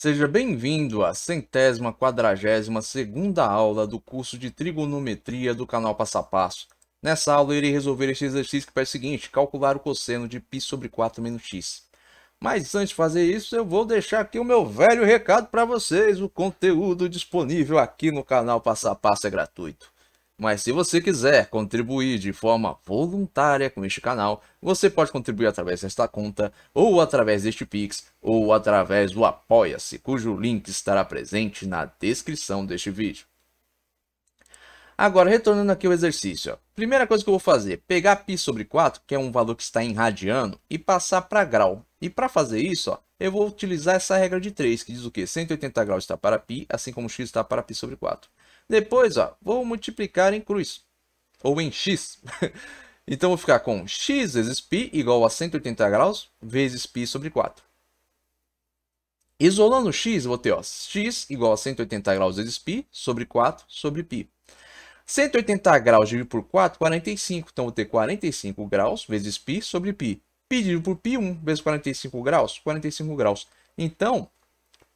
Seja bem-vindo à centésima quadragésima segunda aula do curso de trigonometria do canal Passo a Passo. Nessa aula, irei resolver este exercício que faz o seguinte, calcular o cosseno de π sobre 4 menos x. Mas antes de fazer isso, eu vou deixar aqui o meu velho recado para vocês. O conteúdo disponível aqui no canal Passo a Passo é gratuito. Mas se você quiser contribuir de forma voluntária com este canal, você pode contribuir através desta conta, ou através deste Pix, ou através do Apoia-se, cujo link estará presente na descrição deste vídeo. Agora, retornando aqui ao exercício, ó. primeira coisa que eu vou fazer, pegar π sobre 4, que é um valor que está em radiano, e passar para grau. E para fazer isso, ó, eu vou utilizar essa regra de 3, que diz o quê? 180 graus está para π, assim como x está para π sobre 4. Depois, ó, vou multiplicar em cruz, ou em x. então, vou ficar com x vezes π igual a 180 graus vezes π sobre 4. Isolando x, vou ter ó, x igual a 180 graus vezes π sobre 4 sobre π. 180 graus dividido por 4, 45. Então, vou ter 45 graus vezes π sobre π. π dividido por π1 vezes 45 graus, 45 graus. Então,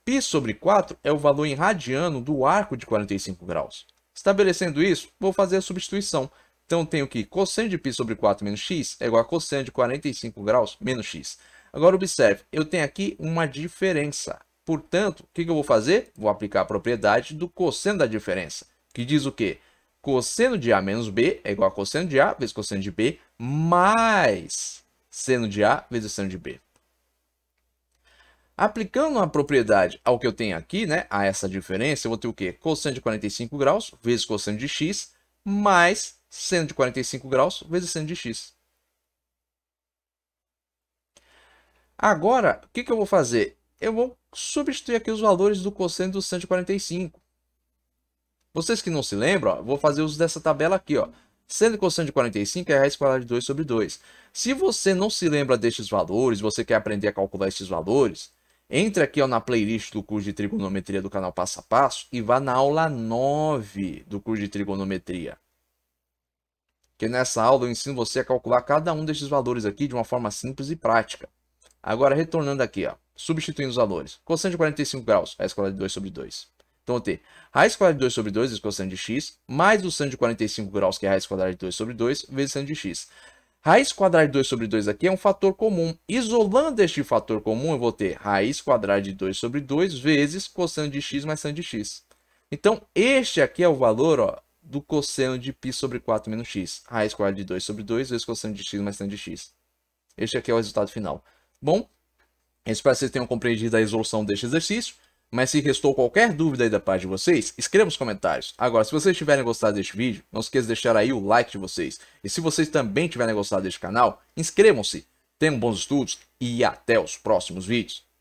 Π sobre 4 é o valor em radiano do arco de 45 graus. Estabelecendo isso, vou fazer a substituição. Então, tenho que cosseno de π sobre 4 menos x é igual a cosseno de 45 graus menos x. Agora, observe, eu tenho aqui uma diferença. Portanto, o que eu vou fazer? Vou aplicar a propriedade do cosseno da diferença, que diz o quê? Cosseno de A menos B é igual a cosseno de A vezes cosseno de B, mais seno de A vezes seno de B. Aplicando uma propriedade ao que eu tenho aqui, né, a essa diferença, eu vou ter o quê? Cosseno de 45 graus vezes cosseno de x mais seno de 45 graus vezes seno de x. Agora, o que, que eu vou fazer? Eu vou substituir aqui os valores do cosseno do de 45. Vocês que não se lembram, ó, vou fazer uso dessa tabela aqui. Ó. Sendo cosseno de 45 é raiz quadrada de 2 sobre 2. Se você não se lembra destes valores, você quer aprender a calcular estes valores, entre aqui ó, na playlist do curso de trigonometria do canal Passo a Passo e vá na aula 9 do curso de trigonometria. Que nessa aula eu ensino você a calcular cada um desses valores aqui de uma forma simples e prática. Agora, retornando aqui, ó, substituindo os valores. Cosseno de 45 graus, raiz quadrada de 2 sobre 2. Então, eu tenho raiz quadrada de 2 sobre 2 vezes cosseno de x, mais o seno de 45 graus, que é raiz quadrada de 2 sobre 2, vezes seno de x. Raiz quadrada de 2 sobre 2 aqui é um fator comum. Isolando este fator comum, eu vou ter raiz quadrada de 2 sobre 2 vezes cosseno de x mais seno de x. Então, este aqui é o valor ó, do cosseno de π sobre 4 menos x. Raiz quadrada de 2 sobre 2 vezes cosseno de x mais seno de x. Este aqui é o resultado final. Bom, espero que vocês tenham compreendido a resolução deste exercício. Mas se restou qualquer dúvida aí da parte de vocês, escreva nos comentários. Agora, se vocês tiverem gostado deste vídeo, não esqueça de deixar aí o like de vocês. E se vocês também tiverem gostado deste canal, inscrevam-se. Tenham bons estudos e até os próximos vídeos.